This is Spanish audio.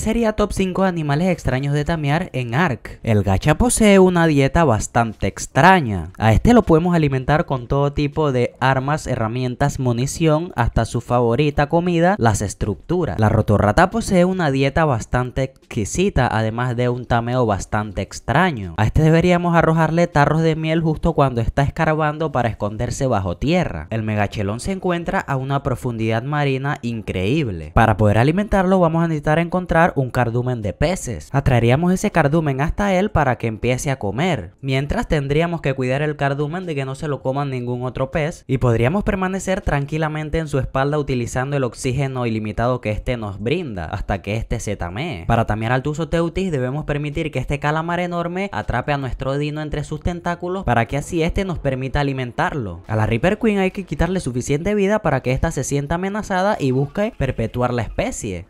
sería top 5 animales extraños de tamear en Ark. El gacha posee una dieta bastante extraña. A este lo podemos alimentar con todo tipo de armas, herramientas, munición, hasta su favorita comida, las estructuras. La rotorrata posee una dieta bastante exquisita, además de un tameo bastante extraño. A este deberíamos arrojarle tarros de miel justo cuando está escarbando para esconderse bajo tierra. El megachelón se encuentra a una profundidad marina increíble. Para poder alimentarlo vamos a necesitar encontrar un cardumen de peces. Atraeríamos ese cardumen hasta él para que empiece a comer. Mientras tendríamos que cuidar el cardumen de que no se lo coman ningún otro pez y podríamos permanecer tranquilamente en su espalda utilizando el oxígeno ilimitado que éste nos brinda hasta que este se tamee. Para tamear al teutis debemos permitir que este calamar enorme atrape a nuestro dino entre sus tentáculos para que así éste nos permita alimentarlo. A la Reaper Queen hay que quitarle suficiente vida para que ésta se sienta amenazada y busque perpetuar la especie.